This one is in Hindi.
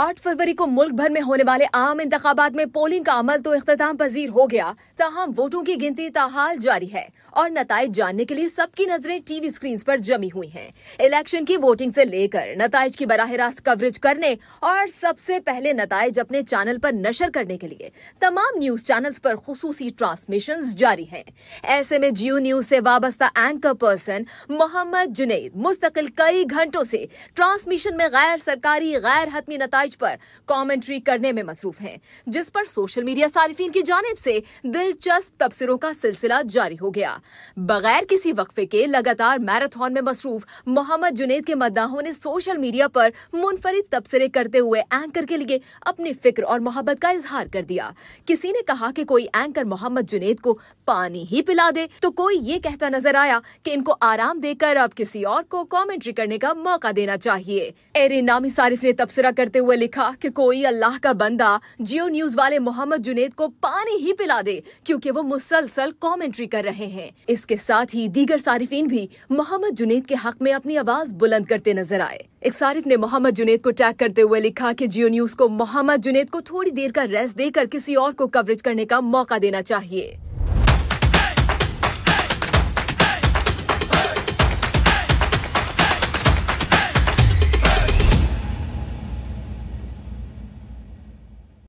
आठ फरवरी को मुल्क भर में होने वाले आम इंतबात में पोलिंग का अमल तो अख्ताम पजीर हो गया ताहम वोटों की गिनती ताहाल जारी है और नतज जानने के लिए सबकी नजरें टीवी स्क्रीन पर जमी हुई हैं। इलेक्शन की वोटिंग से लेकर नतज की बराह रास्त कवरेज करने और सबसे पहले नतज अपने चैनल पर नशर करने के लिए तमाम न्यूज चैनल पर खसूसी ट्रांसमिशन जारी है ऐसे में जियो न्यूज ऐसी वाबस्ता एंकर पर्सन मोहम्मद जुनेद मुस्तकिल कई घंटों ऐसी ट्रांसमिशन में गैर सरकारी गैर हतमी नतज मैच पर कमेंट्री करने में मसरूफ हैं जिस पर सोशल मीडिया सार्फिन की जानब से दिलचस्प तबसरों का सिलसिला जारी हो गया बगैर किसी वक्फे के लगातार मैराथन में मसरूफ मोहम्मद जुनेद के मद्दाहों ने सोशल मीडिया पर मुनफरद तबसरे करते हुए एंकर के लिए अपनी फिक्र और मोहब्बत का इजहार कर दिया किसी ने कहा कि कोई एंकर मोहम्मद जुनेद को पानी ही पिला दे तो कोई ये कहता नजर आया कि इनको आराम देकर अब किसी और को कमेंट्री करने का मौका देना चाहिए एरे नामी सारिफ ने तबसरा करते हुए लिखा कि कोई अल्लाह का बंदा जियो न्यूज वाले मोहम्मद जुनेद को पानी ही पिला दे क्योंकि वो मुसलसल कमेंट्री कर रहे हैं इसके साथ ही दीगर सारिफिन भी मोहम्मद जुनेद के हक में अपनी आवाज बुलंद करते नजर आए एक सारिफ ने मोहम्मद जुनेद को टैग करते हुए लिखा कि जियो न्यूज को मोहम्मद जुनेद को थोड़ी देर का रेस्ट देकर किसी और को कवरेज करने का मौका देना चाहिए